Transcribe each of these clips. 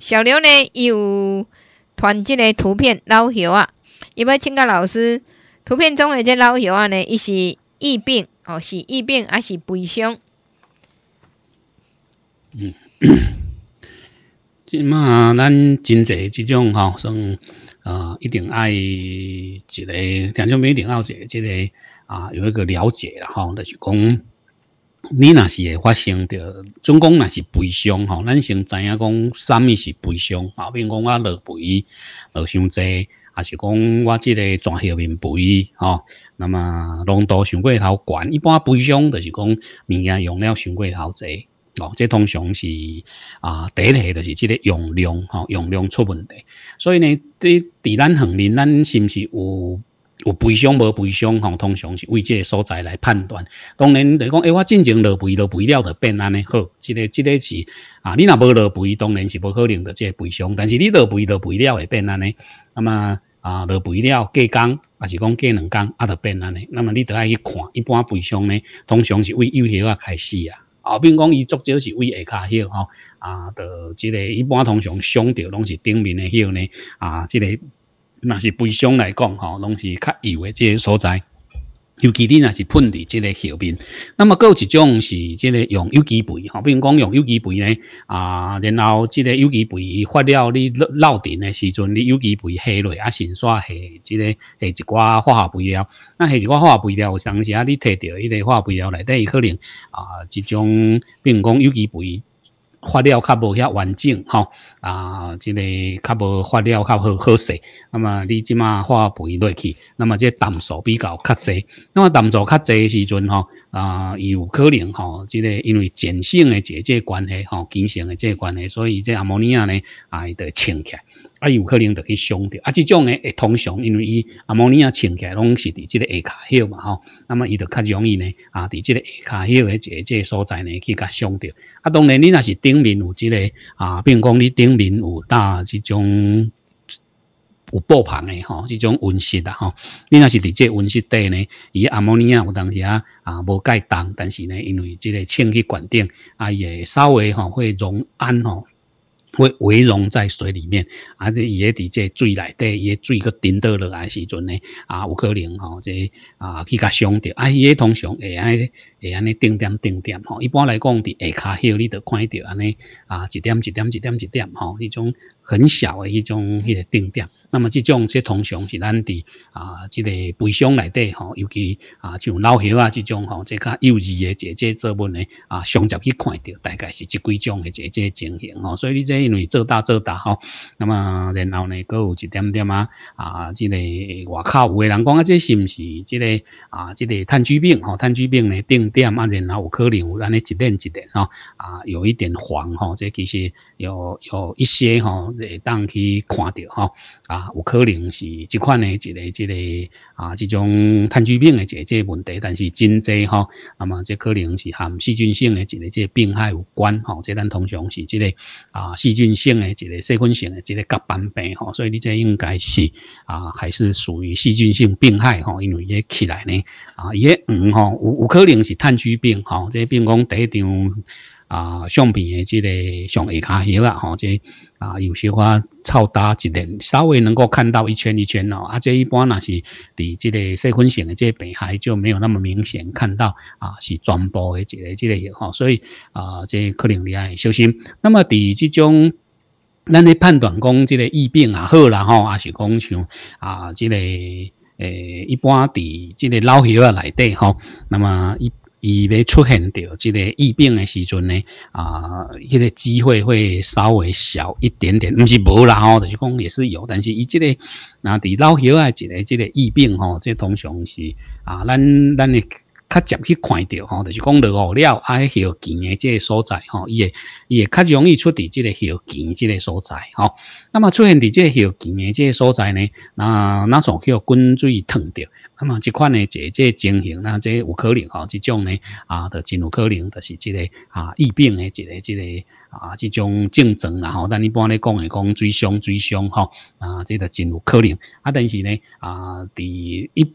小刘呢有传这个图片老友啊，伊要请教老师，图片中的这老友啊呢，伊是疫病哦，是疫病还是悲伤？嗯，即嘛咱真侪即种吼，算呃一定爱一个，感觉一定要一个，这个啊有一个了解啦吼，就是讲。你若是会发生着，总共若是悲伤吼。咱先知影讲，啥物是悲伤？啊，比如讲，我落肥落伤椎，还是讲我即个全后面肥吼。那么，浓度伤过头悬，一般悲伤就是讲物件用了伤过头济哦。这通常是啊，第一个就是这个用量吼，用量出问题。所以呢，这在咱横业，咱是不是有？有赔伤无赔伤，吼，通常是为这所在来判断。当然，来讲，哎，我进前落赔落赔了着变安尼好，这个这个是啊，你若无落赔，当然是不可能的这赔伤。但是你落赔落赔了会变安尼，那么啊，落赔了过工，还是讲过两工，啊，就变安尼。那么你得爱去看，一般赔伤呢，通常是为右下啊开始啊。啊，并讲伊足少是为下骹血吼啊，就这个一般通常伤着拢是顶面的血呢啊，这个。那是肥伤来讲，吼，拢是较油的这些所在，尤其你那是喷的这个后面。那么，各有一种是这个用有机肥，吼，如讲用有机肥呢啊，然后这个有机肥发了你漏电的时阵，你有机肥下落啊，先刷下这个下一挂化肥料，那下一挂化肥了，有当时啊，你摕到一个化肥了内底，可能啊，这种并讲有机肥。化疗较无遐完整，哈啊，即个较无化疗较好好势。那么你即马化肥落去，那么这胆素比较较侪，那么胆素较侪时阵，吼啊，有可能，哈，即个因为碱性的个关系，哈，碱性的这关系，所以这阿莫尼亚呢，啊，伊得清起。来。啊，有可能就去伤到啊！这种呢，通常因为伊阿摩尼亚穿起来拢是伫这个下骹穴嘛吼，那么伊就较容易呢啊，伫这个下骹穴诶，这这所在呢去甲伤到。啊，当然你若是顶面有这个啊，比如讲你顶面有搭这种有布棚诶吼，这种温室啊吼，你若是伫这温室底呢，伊阿摩尼亚有当时啊啊无解冻，但是呢，因为这个天气管顶啊，也稍微吼会融氨吼。会溶在水里面，而且伊个伫这水内底，伊个水佫沉倒落来时阵呢，啊，有可能吼，这啊去甲伤着，啊，伊个通常会安尼，会安尼定点定点吼。一般来讲，伫下骹乡你都看着安尼啊，一点一点一点一点吼，一种很小诶迄种迄个定点。那么这种，即通常是咱伫啊，即个悲伤内底吼，尤其啊，像老朽啊这种吼，即较幼儿诶姐姐作文呢，啊，上集去看到大概是即几种诶姐姐情形吼。所以你即因为做大做大吼，那么然后呢，佫有一点点啊啊，即个外口有诶人讲啊，即是毋是即个啊，即个炭疽病吼，碳疽病呢病变啊，然后有可能有安尼一点一点吼啊，有一点黄吼，即其实有有一些吼，会当去看着吼。啊。啊，有可能是这款的一个、一个啊，这种炭疽病的这个问题，但是真多吼，那么这可能是含细菌性的一个、这个病害有关吼。这咱通常是这个啊，细菌性的一个细菌性的这个甲斑病吼。所以你这应该是啊，还是属于细菌性病害吼。因为这起来呢啊，也嗯吼，有有可能是炭疽病吼。这并讲第一张。啊，相片的这个上下卡叶啊，吼，这啊有些话超大一点，稍微能够看到一圈一圈哦。啊，这一般那是，比这个细分性的这病害就没有那么明显看到啊，是全部的这个这个叶吼。所以啊，这可能你要小心。那么，伫这种，咱去判断讲即个疫病啊好了吼，还是讲像啊，这个诶，一般伫这个老叶啊内底吼，那么一。伊要出现着即个疫病的时阵呢，啊，迄个机会会稍微小一点点，毋是无啦吼，就是讲也是有，但是伊即个那伫老朽啊，一个即个疫病吼，即通常是啊，咱咱的。较常去看到吼，就是讲落雨了啊，迄个热件的即个所在吼，伊会伊会较容易出伫即个热件即个所在吼。那么出现伫即个热件的即个所在呢，那那上叫滚水烫着，那么即款呢，即个情形，那这有可能吼，即种呢啊，就真有可能，就是即个啊疫病的一个即个啊即种症状啊吼。但一般咧讲的讲水凶水凶吼啊，这个真有可能。啊，但是呢啊，伫一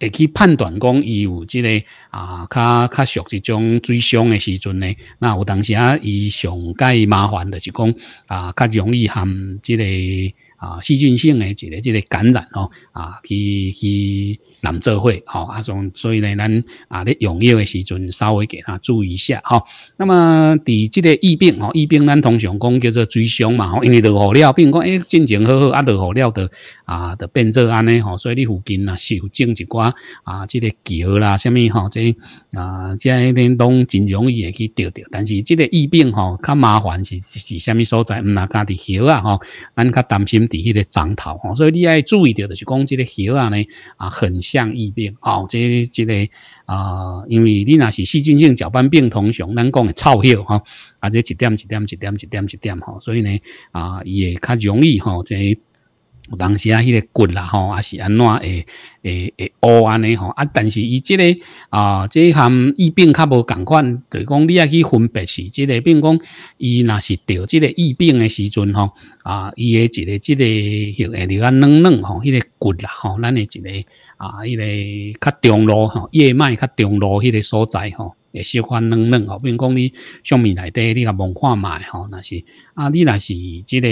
会去判断讲伊有即个啊，较较熟即种最箱的时阵呢，那有当时啊，伊上介麻烦著就是讲啊，较容易含即个。啊，细菌性的一个这个感染吼，啊，去去染做会吼，啊，所以所以咧，咱啊咧用药的时阵，稍微给他注意一下哈。那么，伫即个疫病吼，疫病咱通常讲叫做追凶嘛吼，因为落雨了，比如讲，哎，心情好好啊，落雨了的啊，的变做安尼吼，所以你附近呐，有种一寡啊，即个桥啦，什物吼，这啊，这呢都真容易会去掉掉。但是即个疫病吼，较麻烦是是什物所在？唔那家己摇啊吼，咱较担心。底迄个长头吼，所以你爱注意到，就是讲即个喉啊呢，啊很像异变吼，即、这、个啊，因为你若是细菌性搅拌病通常咱讲的臭喉吼，啊这一点、一点、一点、一点、一点吼，所以呢啊，伊会较容易吼这。有当时啊，迄个骨啦吼，啊是安怎诶诶诶乌安尼吼啊。但是伊这个啊，即一项疫病较无共款，就讲你啊去分别是这个，比如讲伊若是得即个疫病诶时阵吼啊，伊诶一个这个，个你讲软软吼，迄个骨啦吼，咱诶一个啊，一个较中路吼，叶脉较中路迄个所在吼。也喜欢冷冷吼，比如讲你上面内底你甲文看卖吼，那是啊，你那是即个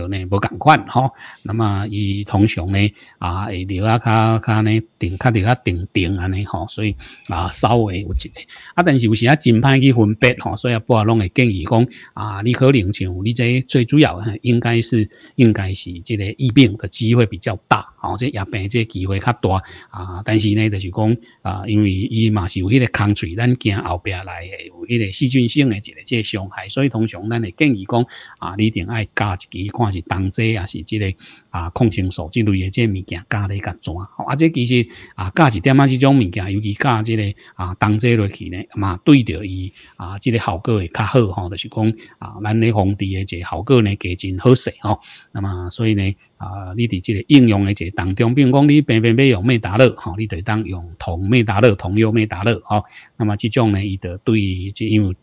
吼呢无共款吼，那么伊通常呢啊会留啊较较呢定较留啊定定安尼吼，所以啊稍微有一个，啊但是有时啊真歹去分别吼，所以啊，我拢会建议讲啊，你可能像你这最主要应该是应该是即个疫病的机会比较大。哦，即係牙病，即机会较大啊！但是呢，就是讲啊，因为伊嘛是有一空抗咱惊后壁来嚟有一个细菌性诶一个即伤害，所以通常，咱会建议讲啊，你一定要加一支，看是冬劑啊，是即个啊抗生素之类诶即物件加你较怎。啊，即其实啊，加一点啊，呢种物件，尤其加即个啊冬劑落去呢，嘛对到伊啊，即个效果会较好，吼，就是讲啊，咱哋防治诶即效果呢，加真好势吼。那么所以呢，啊，你伫即个应用诶这係。当中，比如讲你平平平用美打乐，吼，你就当用同美打乐、同优美打乐，吼。那么这种呢，伊就对这因为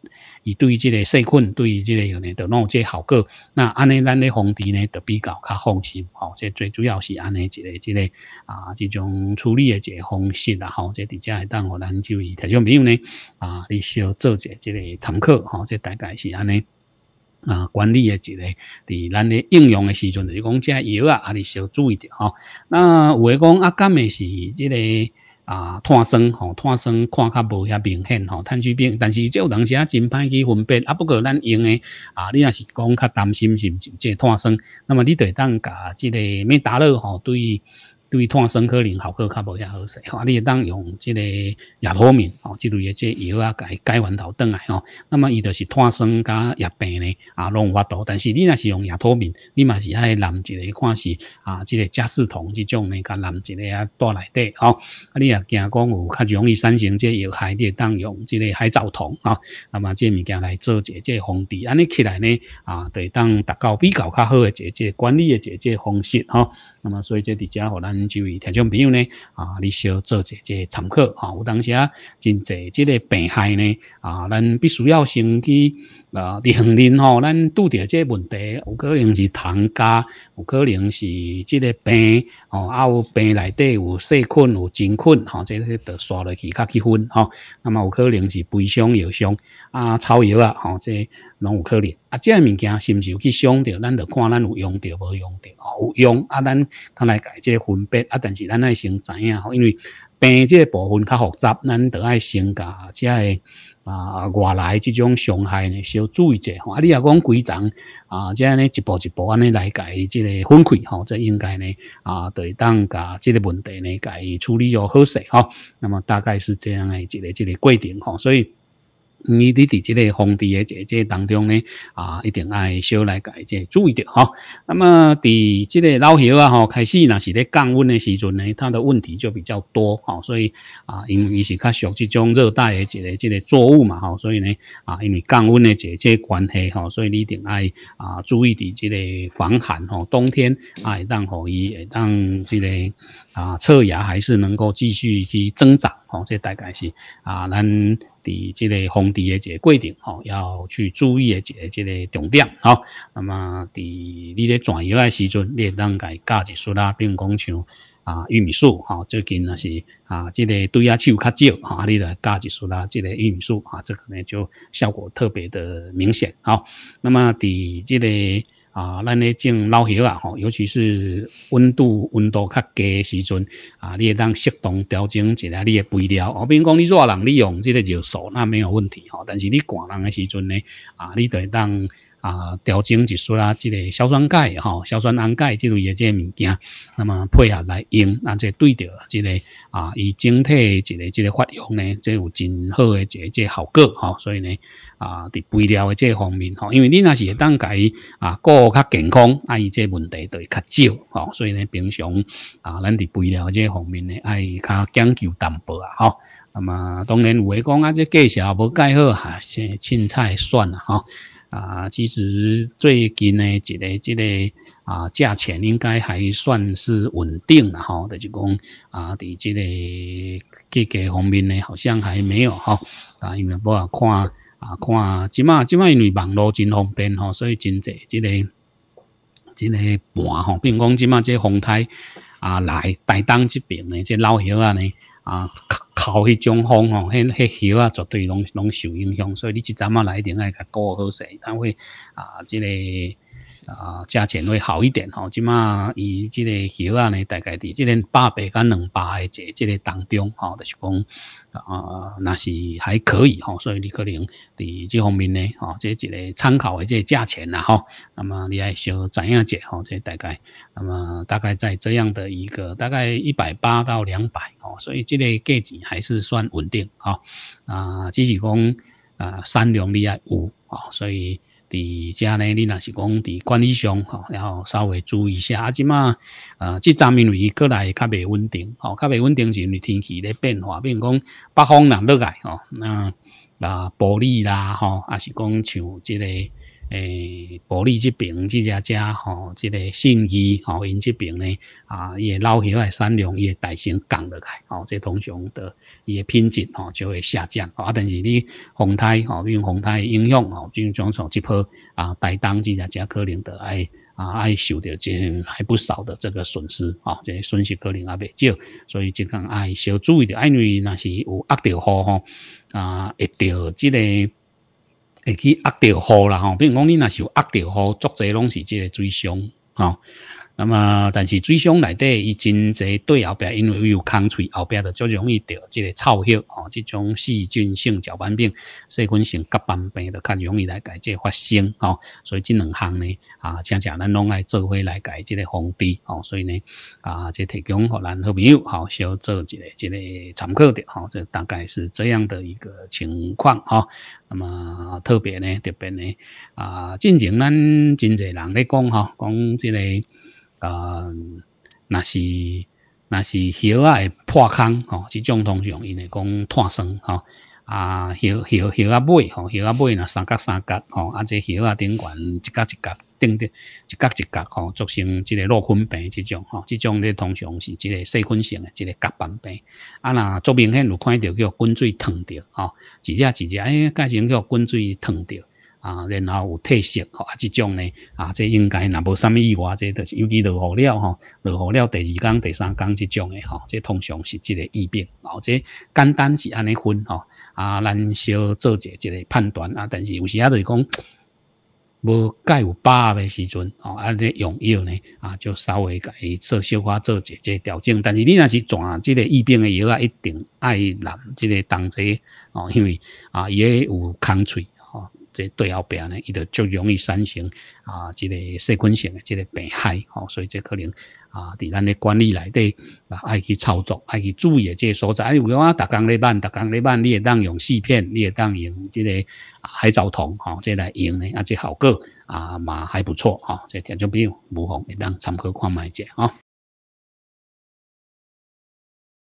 伊对这个细菌、对这个有呢，就弄这效果。那安尼咱的防治呢，就比较较放心，吼。这最主要是安尼一个一个啊，这种处理的一个方式啦，吼。这伫下会当，互咱就以台众朋友呢，啊，你需要做一下这个参考，吼。这大概是安尼。啊，管理的一个，伫咱咧应用的时阵，就讲即药啊，还是少注意着吼。那有诶讲啊，干的是即个啊，碳酸吼，碳酸看较无遐明显吼，碳疽水病，但是即有当时啊真歹去分辨。啊，不过咱用的啊，你若是讲较担心是是即碳酸，那么你得当甲即个咩打乐吼对。对碳酸可能效果较无遐好势吼，你当用即个亚脱敏吼，即类即药啊解解完头转来吼。那么伊就是碳酸加液病呢啊，拢有法度。但是你若是用亚脱敏，你嘛是爱淋一个，看是啊，即个甲氏酮即种呢，甲淋一个啊，带来底吼。啊，你也惊讲有较容易产生即药害，你当用即个海藻酮吼。那么即物件来做一即防治，安尼起来呢啊，对当达到比较较好的即即管理的即即方式吼。那么所以即伫只互咱。这位听众朋友呢啊，你要做一个参考啊。有当时啊，真侪即个病害呢啊，咱必须要先去啊，伫训练吼，咱着即这问题，有可能是虫加，有可能是即个病哦，啊，有病内底有细菌有真菌吼，这些都刷落去，较去分吼。那么有可能是肥伤药伤啊，草药啊，吼这。拢有可能啊！这个物件是毋是有去想着？咱得看咱有用着无用着哦。有用啊，咱来改这分别啊。但是咱爱先知影，因为病这部分较复杂，咱得爱先加这啊外来这种伤害呢，少注意者吼。啊，你若讲规章啊，这样呢，一步一步安尼来改，这个分开吼，这应该呢啊，对当甲这个问题呢，改处理着好适吼。那么大概是这样诶，一个一个规定吼，所以。你你在即个防治嘅节节当中呢，啊，一定爱少来改节注意着哈。那么，伫即个老叶啊，吼，开始若是在降温的时阵呢，它的问题就比较多哈。所以啊，因为伊是较熟即种热带诶一个即个作物嘛，哈，所以呢，啊，因为降温的这节关系，哈，所以你一定爱啊，注意伫即个防寒哈。冬天啊，让让伊，当即个啊，侧芽还是能够继续去增长，哦，这大概是啊，咱。伫即个防治嘅即个规定，吼，要去注意嘅即个即个重点，吼。那么，伫你咧转移咧时阵，你当家加一束啦，比如讲像啊玉米树，吼，最近那是啊，即个对啊树较少，吼，你来加一束啦，即个玉米树啊，这可能就效果特别的明显，吼。那么，伫即个。啊，咱咧种老叶啊吼，尤其是温度温度较低时阵，啊，你会当适当调整一下你的肥料。哦，比如讲你热人，你用这个热素那没有问题吼，但是你寒人的时候呢，啊，你会当。啊，调整一素啦，即个硝酸钙、哈、硝酸铵钙之类嘅即个物件，那么配合来用，那即对到即个啊，伊整体一个即个发育呢，即有真好嘅一个即效果，哈，所以呢，啊，伫配料嘅即方面，哈，因为你那是会当改啊，过较健康，啊，伊即问题就会较少，哈，所以呢，平常啊，咱伫配料嘅即方面呢，爱较讲究淡薄啊，哈，那么当然，有我讲啊，即介绍无介绍哈，青青菜算了，哈。啊，其实最近呢，一个、一个啊，价钱应该还算是稳定哈。就是讲啊，伫这个价格方面呢，好像还没有哈。啊，因为我也看啊看，即嘛即嘛，因为网络真方便哈，所以真济这个、这个盘哈，比如讲即嘛，即风台啊，来台东这边呢，这老乡仔呢。啊，靠！迄种风吼，迄、迄叶啊，绝对拢、拢受影响。所以你即阵啊来定甲顾好势，等会啊，即个。啊，价钱会好一点吼，即马以这个蚝啊呢，大概在即个八百甲两百的这个当中吼，就是讲啊，那是还可以吼，所以你可能在这方面呢，吼，这一个参考的这价钱啦吼，那么你爱想知影者吼，这大概，那么大概在这样的一个大概一百八到两百吼，所以这个价钱还是算稳定吼。啊，只是讲啊，三两呢啊五哦，所以。伫遮呢，你若是讲伫管理上，吼，然后稍微注意下，啊，即马，呃，即方面来过来较袂稳定，吼，较袂稳定是因为天气咧变化，比如讲北方人落来，吼，那啊，玻璃啦，吼，啊是讲像即个。诶，保利这边，这家家吼，这个信义吼，因这边呢，啊，也捞起来三两，量，大型降落来，吼，这通常的，伊嘅品质吼就会下降，啊，但是你红泰吼，用红泰应用吼，就双手这抛，啊，大当，这家家可能得爱，啊，爱受到这还不少的这个损失啊，这损失可能阿袂少，所以这个爱小注意点，因为那是有压条好吼，啊，一条这个。会去压着雨啦，吼！比如讲，你若是有压着雨，足侪拢是即个水箱吼。那么，但是最箱内底伊真侪对后边，因为有空喙后边的就容易得即个臭血吼，即种细菌性脚板病、细菌性甲斑病，就较容易来改即个发生哦。所以这两项呢，啊，恰恰咱拢爱做回来改即个防治吼。所以呢，啊，即提供互咱好朋友吼，小做一个一个参考的哈。这大概是这样的一个情况哈。那么特别呢，特别呢，啊，进前咱真侪人咧讲哈，讲即个。啊，那是那是血啊破空吼，即种通常因为讲脱生吼，啊叶叶叶啊尾吼，叶啊尾呐三角三角吼，啊即叶啊顶缘一角一角顶顶一角一角吼，造成即个脑溃病即种吼，即种咧通常是即个细菌性诶，即个甲板病，啊呐足明显有看到叫滚水烫着吼，一只一只诶，介种叫滚水烫着。啊，然后有特色吼，啊，这种呢，啊，这应该那无什么意外，这就是尤其落雨了吼，落雨了，第二天、第三天这种的吼，这通常是这个疫病，吼，后这简单是安尼分吼，啊，咱小做一下这个判断啊，但是有时啊就是讲，无盖有疤的时阵哦，啊，这用药呢，啊，就稍微改做小可做一下调整，但是你若是传这个疫病的药啊，一定爱拿这个同齐，哦，因为啊，伊有空隙。即对后边呢，伊就足容易产生啊，即个细菌性的即个病害吼，所以这可能啊，伫咱的管理内底啊，爱去操作，爱去注意即个所在。哎，如果我特岗咧办，特岗咧办，你会当用四片，你会当用即个海藻酮吼，即来用呢，啊，即效果啊嘛还不错吼，即听众朋友不妨一当参考看卖者啊。